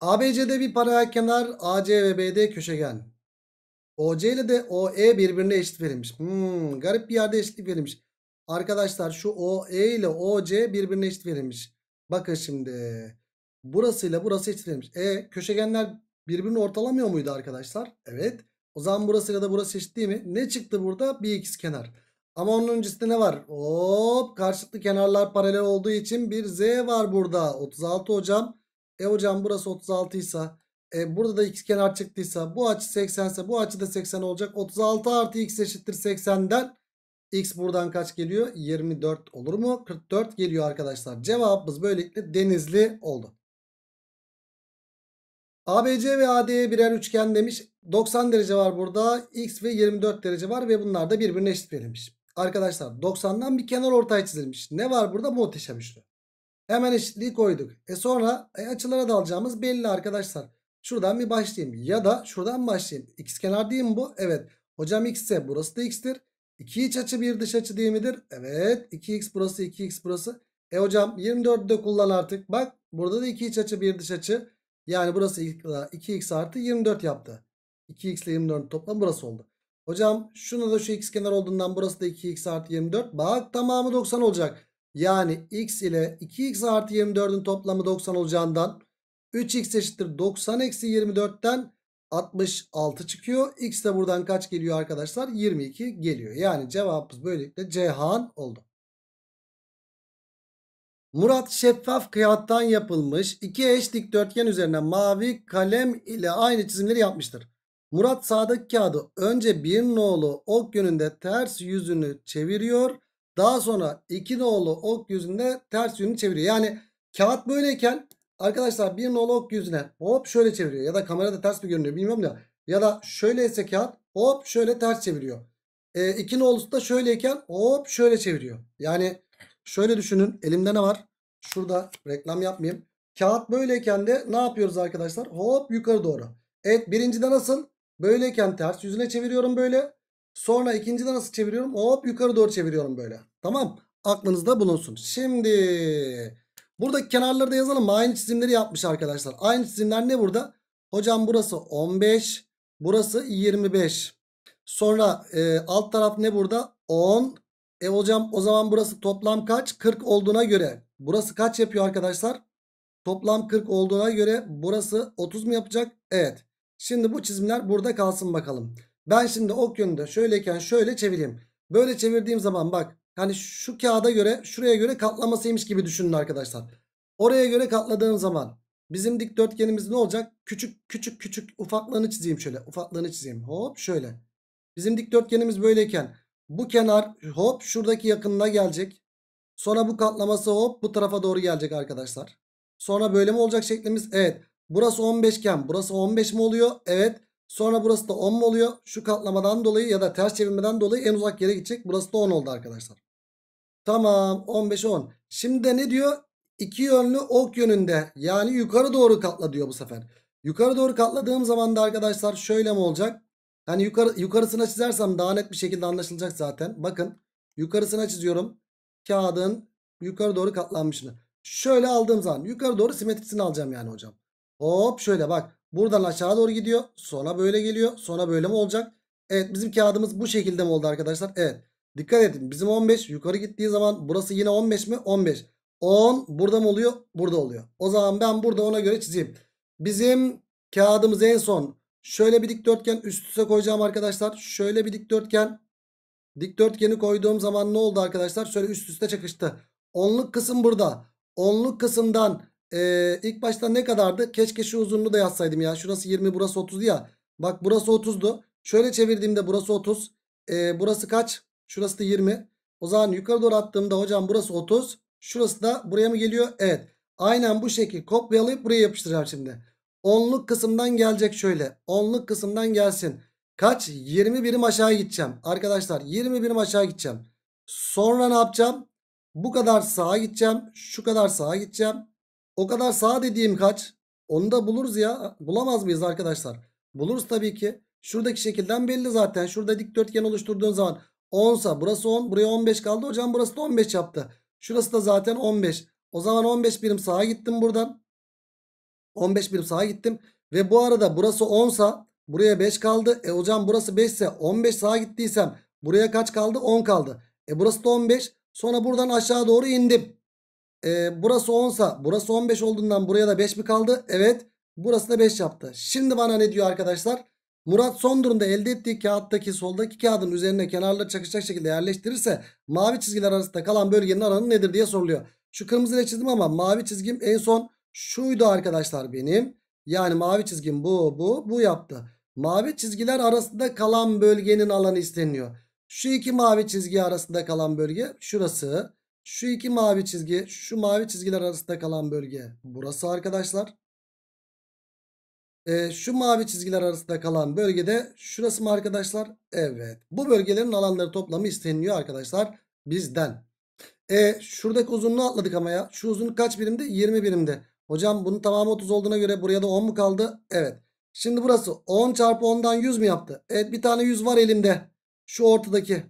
ABC'de bir paralel kenar AC ve BD köşegen. OC ile de OE birbirine eşit verilmiş. Hmm, garip bir yerde eşitlik verilmiş. Arkadaşlar şu OE ile OC birbirine eşit verilmiş. Bakın şimdi. Burası ile burası eşit verilmiş. E köşegenler birbirini ortalamıyor muydu arkadaşlar? Evet. O zaman burası ile de burası eşit değil mi? Ne çıktı burada? Bir ikiz kenar. Ama onun öncesinde ne var? Hop karşılıklı kenarlar paralel olduğu için bir Z var burada. 36 hocam. E hocam burası 36 ise e, burada da x kenar çıktıysa bu açı 80 ise bu açı da 80 olacak. 36 artı x eşittir 80'den x buradan kaç geliyor? 24 olur mu? 44 geliyor arkadaşlar. Cevabımız böylelikle denizli oldu. ABC ve AD'ye birer üçgen demiş. 90 derece var burada. X ve 24 derece var ve bunlar da birbirine eşit verilmiş. Arkadaşlar 90'dan bir kenar ortaya çizilmiş. Ne var burada? Muhteşem üçlü. Hemen eşitliği koyduk. E sonra e, açılara dalacağımız belli arkadaşlar. Şuradan bir başlayayım. Ya da şuradan başlayayım. X kenar değil mi bu? Evet. Hocam x ise burası da x'tir. 2 iç açı bir dış açı değil midir? Evet. 2x burası 2x burası. E hocam 24'ü de kullan artık. Bak burada da 2 iç açı bir dış açı. Yani burası 2x artı 24 yaptı. 2x ile 24'ün toplam burası oldu. Hocam şunu da şu x kenar olduğundan burası da 2x artı 24. Bak tamamı 90 olacak. Yani x ile 2x artı 24'ün toplamı 90 olacağından 3x eşittir 90 eksi 24'ten 66 çıkıyor. X de buradan kaç geliyor arkadaşlar? 22 geliyor. Yani cevabımız böylelikle Cihan oldu. Murat şeffaf kağıttan yapılmış iki eş dikdörtgen üzerine mavi kalem ile aynı çizimleri yapmıştır. Murat sağdaki kağıdı önce bir nolu ok yönünde ters yüzünü çeviriyor daha sonra iki nolu ok yüzünde ters yönünü çeviriyor. Yani kağıt böyleyken arkadaşlar bir nolu ok yüzüne hop şöyle çeviriyor. Ya da kamerada ters mi görünüyor bilmiyorum da. Ya da şöyleyse kağıt hop şöyle ters çeviriyor. 2 e, nolusu da şöyleyken hop şöyle çeviriyor. Yani şöyle düşünün elimde ne var? Şurada reklam yapmayayım. Kağıt böyleyken de ne yapıyoruz arkadaşlar? Hop yukarı doğru. Evet birincide nasıl? Böyleyken ters yüzüne çeviriyorum böyle. Sonra ikincide nasıl çeviriyorum? Hop yukarı doğru çeviriyorum böyle. Tamam. Aklınızda bulunsun. Şimdi burada kenarları da yazalım. Aynı çizimleri yapmış arkadaşlar. Aynı çizimler ne burada? Hocam burası 15. Burası 25. Sonra e, alt taraf ne burada? 10. E hocam o zaman burası toplam kaç? 40 olduğuna göre. Burası kaç yapıyor arkadaşlar? Toplam 40 olduğuna göre burası 30 mu yapacak? Evet. Şimdi bu çizimler burada kalsın bakalım. Ben şimdi ok yönünde şöyleyken şöyle çevireyim. Böyle çevirdiğim zaman bak hani şu kağıda göre şuraya göre katlamasıymış gibi düşünün arkadaşlar. Oraya göre katladığım zaman bizim dikdörtgenimiz ne olacak? Küçük küçük küçük ufaklığını çizeyim şöyle. Ufaklığını çizeyim. Hop şöyle. Bizim dikdörtgenimiz böyleyken bu kenar hop şuradaki yakınına gelecek. Sonra bu katlaması hop bu tarafa doğru gelecek arkadaşlar. Sonra böyle mi olacak şeklimiz? Evet. Burası 15 iken burası 15 mi oluyor? Evet. Sonra burası da 10 mu oluyor? Şu katlamadan dolayı ya da ters çevirmeden dolayı en uzak yere gidecek. Burası da 10 oldu arkadaşlar. Tamam 15 10. Şimdi de ne diyor? İki yönlü ok yönünde yani yukarı doğru katla diyor bu sefer. Yukarı doğru katladığım zaman da arkadaşlar şöyle mi olacak? Hani yukarı, yukarısına çizersem daha net bir şekilde anlaşılacak zaten. Bakın yukarısına çiziyorum. Kağıdın yukarı doğru katlanmışını. Şöyle aldığım zaman yukarı doğru simetrisini alacağım yani hocam. Hop şöyle bak. Buradan aşağı doğru gidiyor. sonra böyle geliyor. sonra böyle mi olacak? Evet bizim kağıdımız bu şekilde mi oldu arkadaşlar? Evet. Dikkat edin bizim 15 yukarı gittiği zaman burası yine 15 mi? 15. 10 burada mı oluyor? Burada oluyor. O zaman ben burada ona göre çizeyim. Bizim kağıdımız en son şöyle bir dikdörtgen üst üste koyacağım arkadaşlar. Şöyle bir dikdörtgen. Dikdörtgeni koyduğum zaman ne oldu arkadaşlar? Şöyle üst üste çakıştı. Onluk kısım burada. Onluk kısımdan ee, ilk başta ne kadardı? Keşke şu uzunluğu da yazsaydım ya. Şurası 20 burası 30 ya. Bak burası 30'du. Şöyle çevirdiğimde burası 30. Ee, burası kaç? Şurası da 20. O zaman yukarı doğru attığımda hocam burası 30. Şurası da buraya mı geliyor? Evet. Aynen bu şekil kopyalayıp buraya yapıştıracağım şimdi. Onluk kısımdan gelecek şöyle. Onluk kısımdan gelsin. Kaç? 20 birim aşağı gideceğim. Arkadaşlar 20 birim aşağı gideceğim. Sonra ne yapacağım? Bu kadar sağa gideceğim. Şu kadar sağa gideceğim. O kadar sağ dediğim kaç? Onu da buluruz ya. Bulamaz mıyız arkadaşlar? Buluruz tabii ki. Şuradaki şekilden belli zaten. Şurada dikdörtgen oluşturduğun zaman 10 burası 10. Buraya 15 kaldı. Hocam burası da 15 yaptı. Şurası da zaten 15. O zaman 15 birim sağa gittim buradan. 15 birim sağa gittim. Ve bu arada burası 10 buraya 5 kaldı. E hocam burası 5 ise 15 sağa gittiysem buraya kaç kaldı? 10 kaldı. E burası da 15. Sonra buradan aşağı doğru indim. E, burası 10 sa burası 15 olduğundan buraya da 5 mi kaldı? Evet. Burası da 5 yaptı. Şimdi bana ne diyor arkadaşlar? Murat son durumda elde ettiği kağıttaki soldaki kağıdın üzerine kenarları çakışacak şekilde yerleştirirse mavi çizgiler arasında kalan bölgenin alanı nedir diye soruluyor. Şu kırmızıyla çizdim ama mavi çizgim en son şuydu arkadaşlar benim. Yani mavi çizgim bu bu bu yaptı. Mavi çizgiler arasında kalan bölgenin alanı isteniyor. Şu iki mavi çizgi arasında kalan bölge şurası. Şu iki mavi çizgi şu mavi çizgiler arasında kalan bölge burası arkadaşlar. E, şu mavi çizgiler arasında kalan bölgede şurası mı arkadaşlar? Evet. Bu bölgelerin alanları toplamı isteniliyor arkadaşlar bizden. E, şuradaki uzunluğu atladık ama ya. Şu uzunluk kaç birimde? 20 birimde. Hocam bunun tamamı 30 olduğuna göre buraya da 10 mu kaldı? Evet. Şimdi burası 10 çarpı 10'dan 100 mü yaptı? Evet bir tane 100 var elimde. Şu ortadaki.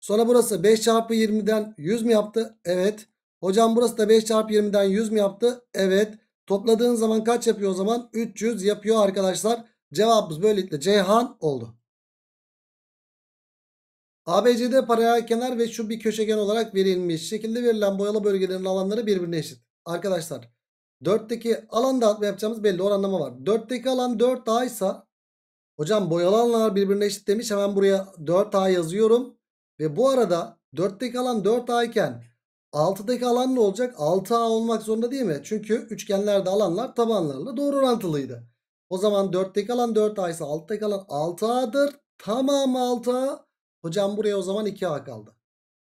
Sonra burası 5 çarpı 20'den 100 mü yaptı? Evet. Hocam burası da 5 çarpı 20'den 100 mü yaptı? Evet. Topladığın zaman kaç yapıyor o zaman? 300 yapıyor arkadaşlar. Cevabımız böylelikle Ceyhan oldu. ABCD paralel kenar ve şu bir köşegen olarak verilmiş. Şekilde verilen boyalı bölgelerin alanları birbirine eşit. Arkadaşlar 4'teki alan dağıtma yapacağımız belli oranlama var. 4'teki alan 4A ise hocam boyalı alanlar birbirine eşit demiş. Hemen buraya 4A yazıyorum. Ve bu arada 4'teki alan 4A iken 6'daki alan ne olacak? 6A olmak zorunda değil mi? Çünkü üçgenlerde alanlar tabanlarla doğru orantılıydı. O zaman 4'teki alan 4A ise 6'daki alan 6A'dır. Tamam 6A. Hocam buraya o zaman 2A kaldı.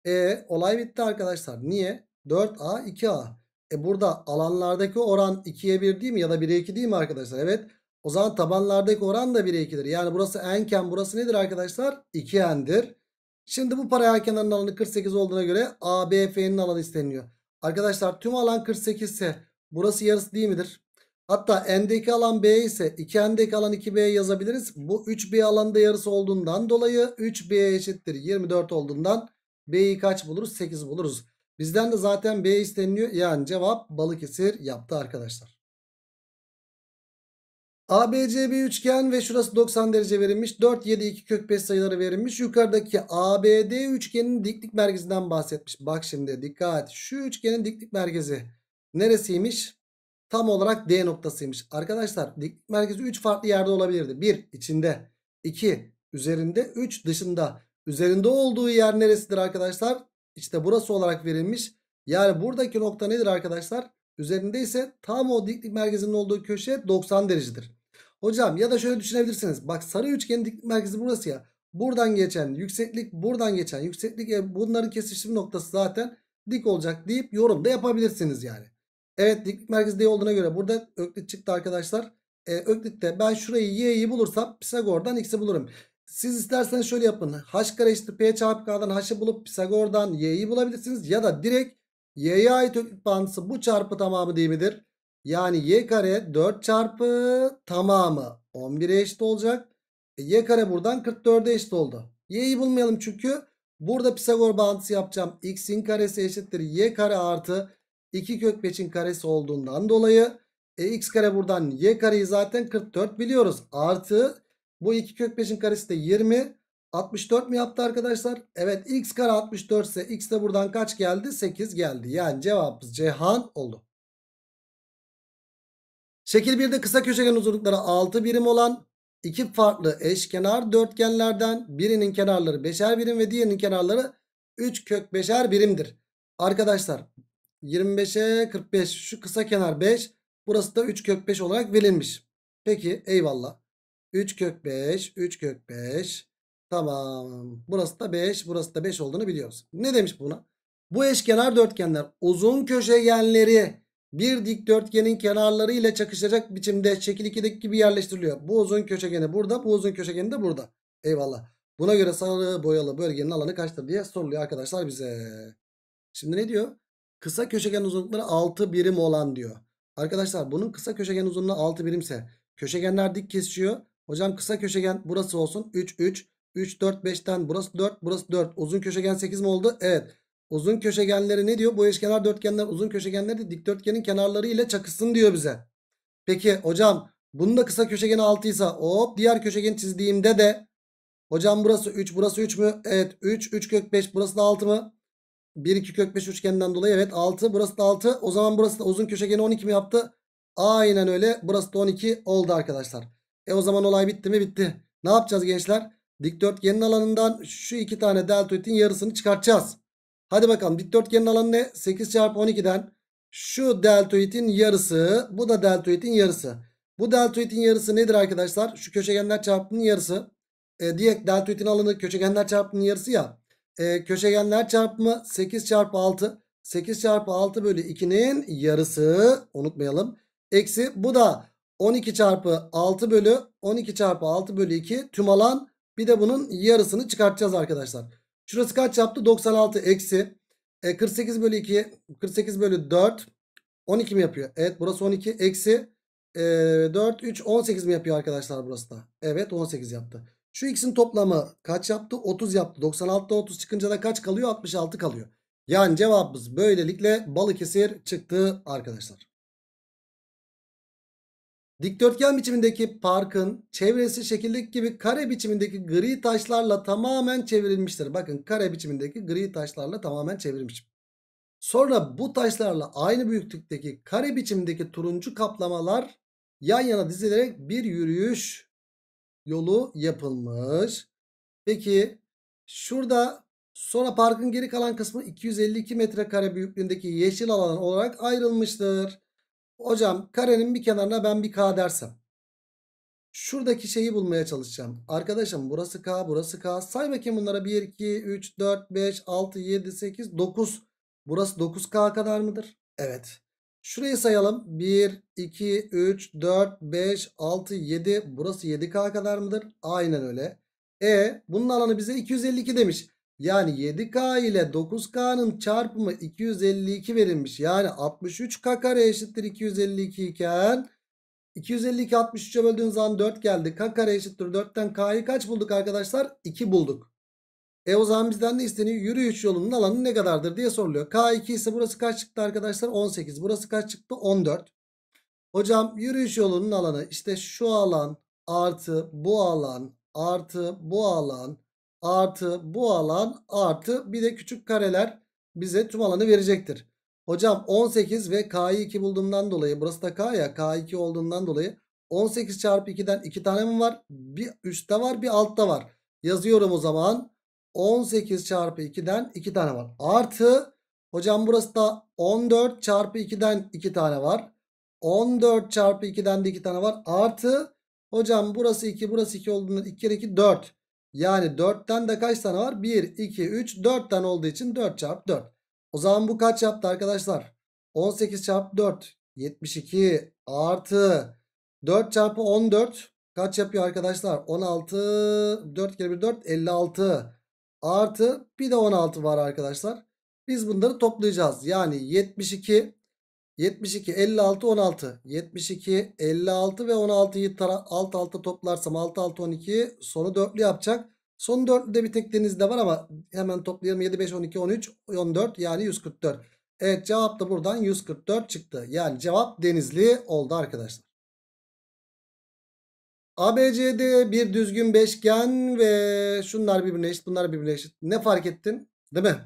E olay bitti arkadaşlar. Niye? 4A 2A. E burada alanlardaki oran 2'ye 1 değil mi? Ya da 1'e 2 değil mi arkadaşlar? Evet. O zaman tabanlardaki oran da 1'e 2'dir. Yani burası n'ken burası nedir arkadaşlar? 2n'dir. Şimdi bu paraya kenarın alanı 48 olduğuna göre ABF'nin alanı isteniyor. Arkadaşlar tüm alan 48 ise burası yarısı değil midir? Hatta n'deki alan B ise 2n'deki alan 2B yazabiliriz. Bu 3B alanda yarısı olduğundan dolayı 3B eşittir 24 olduğundan B'yi kaç buluruz? 8 buluruz. Bizden de zaten B isteniliyor. Yani cevap Balıkesir yaptı arkadaşlar. ABC bir üçgen ve şurası 90 derece verilmiş. 4, 7, 2 kök 5 sayıları verilmiş. Yukarıdaki ABD üçgenin diklik merkezinden bahsetmiş. Bak şimdi dikkat. Şu üçgenin diklik merkezi neresiymiş? Tam olarak D noktasıymış. Arkadaşlar diklik merkezi 3 farklı yerde olabilirdi. 1 içinde, 2 üzerinde, 3 dışında. Üzerinde olduğu yer neresidir arkadaşlar? İşte burası olarak verilmiş. Yani buradaki nokta nedir arkadaşlar? Üzerinde ise tam o diklik merkezinin olduğu köşe 90 derecedir. Hocam ya da şöyle düşünebilirsiniz. Bak sarı üçgenin diklik merkezi burası ya. Buradan geçen yükseklik, buradan geçen yükseklik e, bunların kesişim noktası zaten dik olacak deyip yorum da yapabilirsiniz yani. Evet diklik merkezi D olduğuna göre burada öklit çıktı arkadaşlar. E, öklit'te ben şurayı y'yi bulursam Pisagor'dan x'i bulurum. Siz isterseniz şöyle yapın. h kare eşittir p çarpı k'dan h'ı bulup Pisagor'dan y'yi bulabilirsiniz. Ya da direkt y'ye ait bağıntısı bu çarpı tamamı değil midir? Yani y kare 4 çarpı tamamı 11'e eşit olacak. E, y kare buradan 44'e eşit oldu. Y'yi bulmayalım çünkü burada Pisagor bağıntısı yapacağım. x'in karesi eşittir y kare artı 2 kök 5'in karesi olduğundan dolayı e, x kare buradan y kareyi zaten 44 biliyoruz. Artı bu 2 kök 5'in karesi de 20. 64 mi yaptı arkadaşlar? Evet x kare 64 ise x de buradan kaç geldi? 8 geldi. Yani cevabımız Cehan oldu. Şekil 1'de kısa köşegen uzunlukları 6 birim olan iki farklı eşkenar dörtgenlerden birinin kenarları 5'er birim ve diğerinin kenarları 3 kök 5'er birimdir. Arkadaşlar 25'e 45 şu kısa kenar 5 burası da 3 kök 5 olarak verilmiş. Peki eyvallah. 3 kök 5 3 kök 5 Tamam. Burası da 5. Burası da 5 olduğunu biliyoruz. Ne demiş buna? Bu eşkenar dörtgenler uzun köşegenleri bir dikdörtgenin kenarları ile çakışacak biçimde şekil 2'deki gibi yerleştiriliyor. Bu uzun köşegeni burada. Bu uzun köşegeni de burada. Eyvallah. Buna göre sarı boyalı bölgenin alanı kaçtır diye soruluyor arkadaşlar bize. Şimdi ne diyor? Kısa köşegen uzunlukları 6 birim olan diyor. Arkadaşlar bunun kısa köşegen uzunluğu 6 birimse köşegenler dik kesişiyor. Hocam kısa köşegen burası olsun 3 3. 3, 4, 5'ten burası 4, burası 4. Uzun köşegen 8 mi oldu? Evet. Uzun köşegenleri ne diyor? Bu eşkenar dörtgenler uzun köşegenleri de dikdörtgenin kenarları ile çakışsın diyor bize. Peki hocam bunun da kısa köşegeni 6 ise hop diğer köşegeni çizdiğimde de hocam burası 3 burası 3 mü? Evet 3 3 kök 5 burası da 6 mı? 1 2 kök 5 üçgenden dolayı evet 6 burası da 6 o zaman burası da uzun köşegeni 12 mi yaptı? Aynen öyle burası da 12 oldu arkadaşlar. E o zaman olay bitti mi? Bitti. Ne yapacağız gençler? Dikdörtgenin alanından şu iki tane deltoidin yarısını çıkartacağız. Hadi bakalım dikdörtgenin alanı ne? 8 çarpı 12'den şu deltoidin yarısı bu da deltoidin yarısı. Bu deltoidin yarısı nedir arkadaşlar? Şu köşegenler çarpımının yarısı. E, diye deltoidin alanı köşegenler çarpımının yarısı ya. E, köşegenler çarpımı 8 çarpı 6. 8 çarpı 6 bölü 2'nin yarısı unutmayalım. Eksi bu da 12 çarpı 6 bölü 12 çarpı 6 bölü 2 tüm alan bir de bunun yarısını çıkartacağız arkadaşlar. Şurası kaç yaptı? 96 eksi. E, 48 bölü 2. 48 bölü 4. 12 mi yapıyor? Evet burası 12. Eksi e, 4, 3, 18 mi yapıyor arkadaşlar burası da? Evet 18 yaptı. Şu x'in toplamı kaç yaptı? 30 yaptı. 96'dan 30 çıkınca da kaç kalıyor? 66 kalıyor. Yani cevabımız böylelikle Balıkesir çıktı arkadaşlar. Dikdörtgen biçimindeki parkın çevresi şekillik gibi kare biçimindeki gri taşlarla tamamen çevrilmiştir. Bakın kare biçimindeki gri taşlarla tamamen çevrilmiş. Sonra bu taşlarla aynı büyüklükteki kare biçimindeki turuncu kaplamalar yan yana dizilerek bir yürüyüş yolu yapılmış. Peki şurada sonra parkın geri kalan kısmı 252 metrekare büyüklüğündeki yeşil alan olarak ayrılmıştır. Hocam karenin bir kenarına ben bir k dersem. Şuradaki şeyi bulmaya çalışacağım. Arkadaşım burası k burası k. Say bakayım bunlara 1, 2, 3, 4, 5, 6, 7, 8, 9. Burası 9k kadar mıdır? Evet. Şurayı sayalım. 1, 2, 3, 4, 5, 6, 7. Burası 7k kadar mıdır? Aynen öyle. E bunun alanı bize 252 demiş. Yani 7K ile 9K'nın çarpımı 252 verilmiş. Yani 63K kare eşittir 252 iken 252 63'e böldüğün zaman 4 geldi. K kare eşittir 4'ten K'yı kaç bulduk arkadaşlar? 2 bulduk. E o zaman bizden ne isteniyor? Yürüyüş yolunun alanı ne kadardır diye soruluyor. K2 ise burası kaç çıktı arkadaşlar? 18. Burası kaç çıktı? 14. Hocam yürüyüş yolunun alanı işte şu alan artı bu alan artı bu alan artı bu alan artı bir de küçük kareler bize tüm alanı verecektir. Hocam 18 ve K'yı 2 bulduğumdan dolayı burası da K ya K2 olduğundan dolayı 18 çarpı 2'den 2 tane mi var? Bir üstte var bir altta var. Yazıyorum o zaman 18 çarpı 2'den 2 tane var. Artı hocam burası da 14 çarpı 2'den 2 tane var. 14 çarpı 2'den de 2 tane var. Artı hocam burası 2 burası 2 olduğundan 2 kere 2 4. Yani 4'ten de kaç tane var? 1, 2, 3, 4 tane olduğu için 4 çarpı 4. O zaman bu kaç yaptı arkadaşlar? 18 çarpı 4 72 artı 4 çarpı 14 kaç yapıyor arkadaşlar? 16 4 kere 1 4 56 artı bir de 16 var arkadaşlar. Biz bunları toplayacağız. Yani 72 72, 56, 16. 72, 56 ve 16'yı alt alta toplarsam 6, 6, 12 sonu dörtlü yapacak. Son dörtlü de bir tek denizde var ama hemen toplayalım. 7, 5, 12, 13, 14 yani 144. Evet cevap da buradan 144 çıktı. Yani cevap denizli oldu arkadaşlar. ABCD bir düzgün beşgen ve şunlar birbirine eşit bunlar birbirine eşit. Ne fark ettin? Değil mi?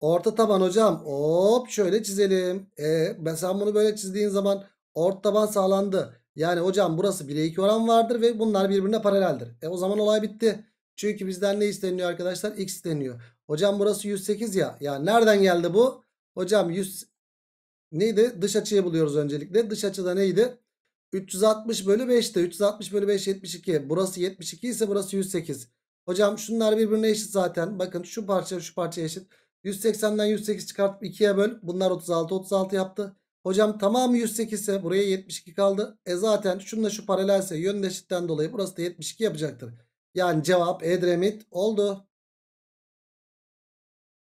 Orta taban hocam. Hop şöyle çizelim. E, ben sen bunu böyle çizdiğin zaman orta taban sağlandı. Yani hocam burası 1'e 2 oran vardır ve bunlar birbirine paraleldir. E o zaman olay bitti. Çünkü bizden ne isteniyor arkadaşlar? X isteniyor. Hocam burası 108 ya. Ya nereden geldi bu? Hocam 100 neydi? Dış açıyı buluyoruz öncelikle. Dış açı da neydi? 360 bölü 5'te. 360 bölü 5 72. Burası 72 ise burası 108. Hocam şunlar birbirine eşit zaten. Bakın şu parça şu parça eşit. 180'den 108 çıkartıp 2'ye böl. Bunlar 36 36 yaptı. Hocam tamamı 108 ise buraya 72 kaldı. E zaten şununla şu paralelse eşitten dolayı burası da 72 yapacaktır. Yani cevap Edremit oldu.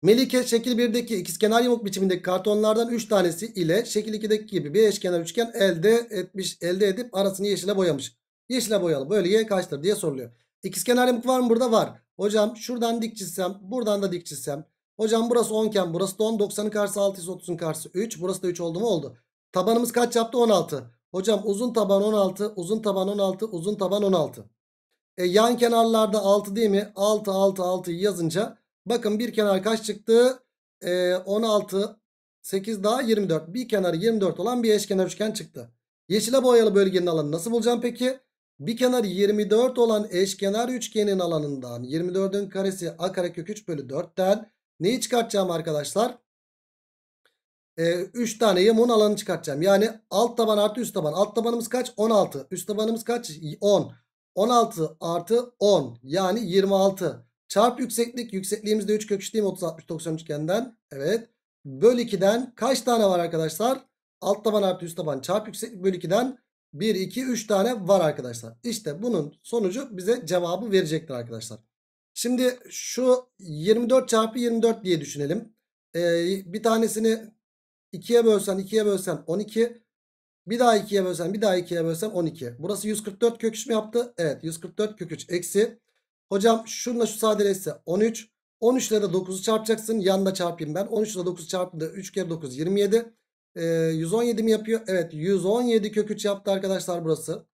Melike şekil 1'deki ikizkenar yamuk biçimindeki kartonlardan 3 tanesi ile şekil 2'deki gibi bir eşkenar üçgen elde etmiş elde edip arasını yeşile boyamış. Yeşile boyalı böyle y kaçtır diye soruluyor. İkizkenar yamuk var mı burada? Var. Hocam şuradan dik çizsem buradan da dik çizsem Hocam burası 10 iken burası da 10. 90'ın karşısı 6 ise 30'un karşısı 3. Burası da 3 oldu mu oldu. Tabanımız kaç yaptı? 16. Hocam uzun taban 16. Uzun taban 16. Uzun taban 16. E, yan kenarlarda 6 değil mi? 6 6 6 yazınca bakın bir kenar kaç çıktı? E, 16 8 daha 24. Bir kenarı 24 olan bir eşkenar üçgen çıktı. Yeşile boyalı bölgenin alanı nasıl bulacağım peki? Bir kenarı 24 olan eşkenar üçgenin alanından 24'ün karesi a kare kök 3 bölü 4'ten Neyi çıkartacağım arkadaşlar? 3 ee, tane yamuğun alanı çıkartacağım. Yani alt taban artı üst taban. Alt tabanımız kaç? 16. Üst tabanımız kaç? 10. 16 artı 10 yani 26. Çarp yükseklik. Yüksekliğimiz de 3 kök 3 değil mi? 30, 60, 90 üçgenden. Evet. Böl 2'den kaç tane var arkadaşlar? Alt taban artı üst taban çarp yükseklik böl 2'den 1, 2, 3 tane var arkadaşlar. İşte bunun sonucu bize cevabı verecektir arkadaşlar. Şimdi şu 24 çarpı 24 diye düşünelim. Ee, bir tanesini 2'ye bölsen 2'ye bölsen 12. Bir daha 2'ye bölsen bir daha 2'ye bölsen 12. Burası 144 kök 3 mü yaptı? Evet 144 kök 3 eksi. Hocam şununla şu sadeleşse 13. 13 ile de 9'u çarpacaksın. Yanına çarpayım ben. 13 ile 9 çarptığında 3 kere 9 27. Ee, 117 mi yapıyor? Evet 117 kök 3 yaptı arkadaşlar burası.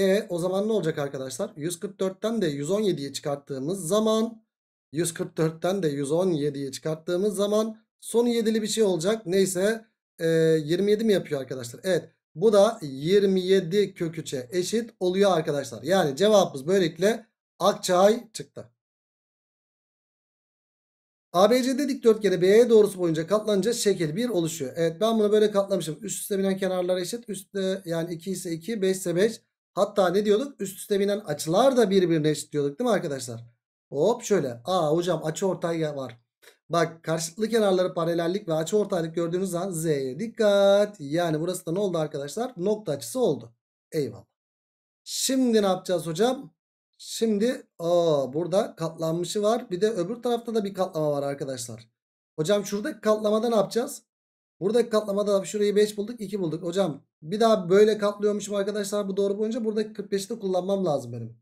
E o zaman ne olacak arkadaşlar? 144'ten de 117'yi çıkarttığımız zaman 144'ten de 117'yi çıkarttığımız zaman sonu 7'li bir şey olacak. Neyse e, 27 mi yapıyor arkadaşlar? Evet. Bu da 27 kök 3'e eşit oluyor arkadaşlar. Yani cevabımız böylelikle Akçay çıktı. ABC'de dikdörtgeni BE doğrusu boyunca katlanınca şekil 1 oluşuyor. Evet ben bunu böyle katlamışım. Üst üste binen kenarlar eşit. Üstte yani 2 ise 2, 5 ise 5. Hatta ne diyorduk? Üst üste binen açılar da birbirine eşit diyorduk değil mi arkadaşlar? Hop şöyle. Aa hocam açı ortay var. Bak karşılıklı kenarları paralellik ve açı ortaylık gördüğünüz zaman Z'ye dikkat. Yani burası da ne oldu arkadaşlar? Nokta açısı oldu. Eyvallah. Şimdi ne yapacağız hocam? Şimdi aa, burada katlanmışı var. Bir de öbür tarafta da bir katlama var arkadaşlar. Hocam şuradaki katlamada ne yapacağız? Buradaki katlamada şurayı 5 bulduk 2 bulduk. Hocam bir daha böyle katlıyormuşum arkadaşlar bu doğru boyunca buradaki 45'i de kullanmam lazım benim.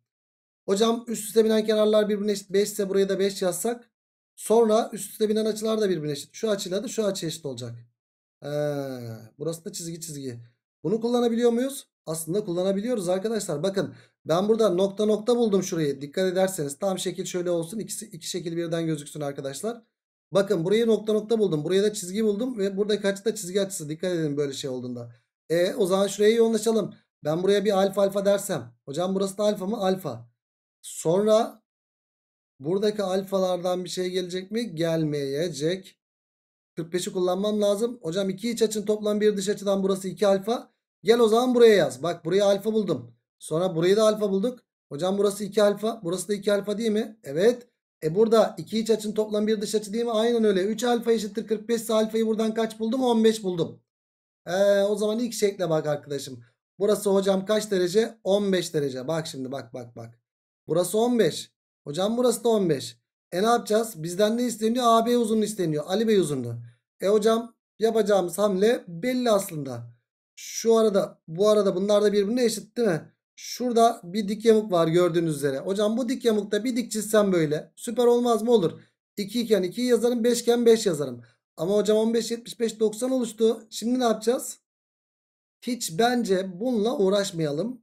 Hocam üst üste binen kenarlar birbirine eşit 5 ise buraya da 5 yazsak. Sonra üst üste binen açılar da birbirine eşit. Şu açıyla da şu açı eşit olacak. Ee, burası da çizgi çizgi. Bunu kullanabiliyor muyuz? Aslında kullanabiliyoruz arkadaşlar. Bakın ben burada nokta nokta buldum şurayı. Dikkat ederseniz tam şekil şöyle olsun. İkisi, iki şekil birden gözüksün arkadaşlar. Bakın burayı nokta nokta buldum. Buraya da çizgi buldum. Ve burada kaçta çizgi açısı. Dikkat edin böyle şey olduğunda. E o zaman şuraya yoğunlaşalım. Ben buraya bir alfa alfa dersem. Hocam burası da alfa mı? Alfa. Sonra buradaki alfalardan bir şey gelecek mi? Gelmeyecek. 45'i kullanmam lazım. Hocam iki iç açın toplam bir dış açıdan burası 2 alfa. Gel o zaman buraya yaz. Bak buraya alfa buldum. Sonra burayı da alfa bulduk. Hocam burası 2 alfa. Burası da 2 alfa değil mi? Evet. E burada 2 iç açın toplam bir dış açı değil mi? Aynen öyle. 3 alfa eşittir 45 ise alfayı buradan kaç buldum? 15 buldum. Ee, o zaman ilk şekle bak arkadaşım. Burası hocam kaç derece? 15 derece. Bak şimdi bak bak bak. Burası 15. Hocam burası da 15. E ne yapacağız? Bizden ne isteniyor? AB uzunluğu isteniyor. Ali Bey uzunluğu. E hocam yapacağımız hamle belli aslında. Şu arada bu arada bunlar da birbirine eşit değil mi? Şurada bir dik yamuk var gördüğünüz üzere. Hocam bu dik yamukta bir dik çizsem böyle. Süper olmaz mı? Olur. 2 iken 2 yazarım. 5 iken 5 yazarım. Ama hocam 15, 75, 90 oluştu. Şimdi ne yapacağız? Hiç bence bununla uğraşmayalım.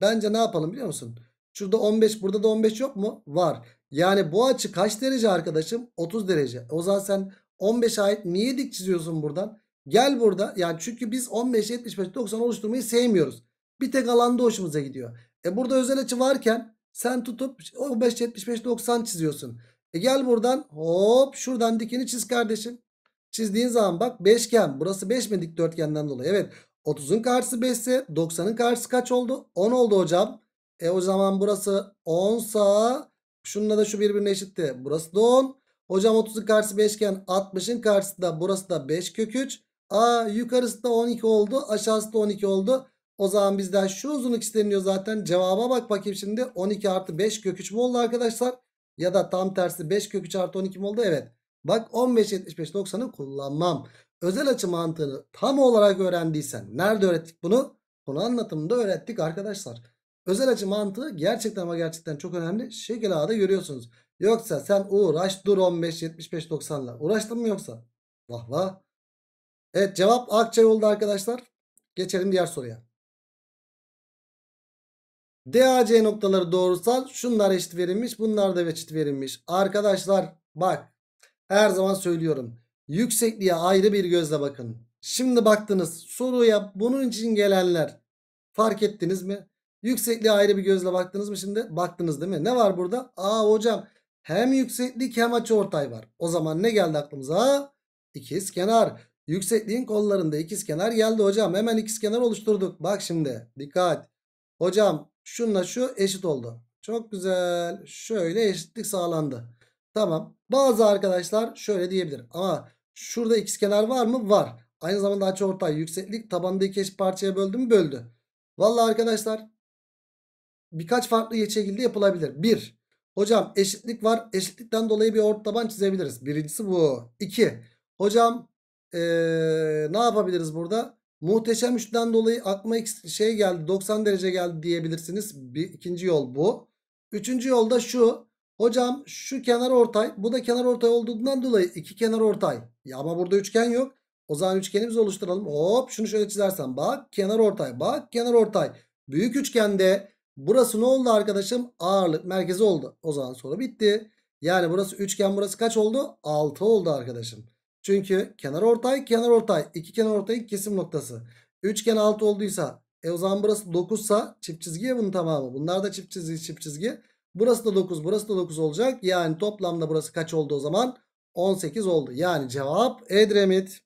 Bence ne yapalım biliyor musun? Şurada 15 burada da 15 yok mu? Var. Yani bu açı kaç derece arkadaşım? 30 derece. O zaman sen 15'e ait niye dik çiziyorsun buradan? Gel burada. Yani çünkü biz 15, 75, 90 oluşturmayı sevmiyoruz. Bir tek alanda hoşumuza gidiyor. E burada özel açı varken sen tutup 15, 75, 90 çiziyorsun. E gel buradan hop şuradan dikini çiz kardeşim. Çizdiğin zaman bak beşgen. Burası 5 mi dikdörtgenden dolayı? Evet. 30'un karşısı 5 ise 90'ın karşısı kaç oldu? 10 oldu hocam. E o zaman burası 10 sa şununla da şu birbirine eşitti. Burası da 10. Hocam 30'un karşısı 5 iken 60'ın karşısı da burası da 5 kök 3. Aa yukarısı da 12 oldu. Aşağısı da 12 oldu. O zaman bizden şu uzunluk isteniyor zaten. Cevaba bak bakayım şimdi. 12 artı 5 kök 3 mü oldu arkadaşlar? Ya da tam tersi 5 kök 3 artı 12 mi oldu? Evet. Bak 15, 75, 15.75.90'ı kullanmam. Özel açı mantığını tam olarak öğrendiysen nerede öğrettik bunu? Bunu anlatımında öğrettik arkadaşlar. Özel açı mantığı gerçekten ama gerçekten çok önemli. Şekil A'da görüyorsunuz. Yoksa sen uğraş dur 15.75.90'la. Uğraştın mı yoksa? Vah vah. Evet cevap Akçay oldu arkadaşlar. Geçelim diğer soruya. DAC noktaları doğrusal. Şunlar eşit verilmiş. Bunlar da eşit verilmiş. Arkadaşlar bak her zaman söylüyorum. Yüksekliğe ayrı bir gözle bakın. Şimdi baktınız soruya bunun için gelenler fark ettiniz mi? Yüksekliğe ayrı bir gözle baktınız mı şimdi? Baktınız değil mi? Ne var burada? Aa hocam hem yükseklik hem açıortay var. O zaman ne geldi aklımıza? İkiz kenar. Yüksekliğin kollarında ikiz kenar geldi hocam. Hemen ikiz kenar oluşturduk. Bak şimdi dikkat. Hocam şunla şu eşit oldu. Çok güzel. Şöyle eşitlik sağlandı. Tamam. Bazı arkadaşlar şöyle diyebilir. Ama şurada x kenar var mı? Var. Aynı zamanda açı ortay yükseklik tabanda iki eş parçaya böldü mü? Böldü. Valla arkadaşlar birkaç farklı şekilde yapılabilir. Bir. Hocam eşitlik var. Eşitlikten dolayı bir orta taban çizebiliriz. Birincisi bu. İki. Hocam ee, ne yapabiliriz burada? Muhteşem üçten dolayı aklıma şey geldi 90 derece geldi diyebilirsiniz. Bir, ikinci yol bu. Üçüncü yolda şu Hocam şu kenar ortay. Bu da kenar ortay olduğundan dolayı iki kenar ortay. Ya ama burada üçgen yok. O zaman üçgenimizi oluşturalım. Hop şunu şöyle çizersen bak kenar ortay bak kenar ortay. Büyük üçgende burası ne oldu arkadaşım? Ağırlık merkezi oldu. O zaman soru bitti. Yani burası üçgen burası kaç oldu? 6 oldu arkadaşım. Çünkü kenar ortay kenar ortay. iki kenar ortayın kesim noktası. Üçgen 6 olduysa e o zaman burası 9 sa çift çizgiye bunun tamamı. Bunlar da çift çizgi çift çizgi. Burası da 9 burası da 9 olacak. Yani toplamda burası kaç oldu o zaman? 18 oldu. Yani cevap Edremit.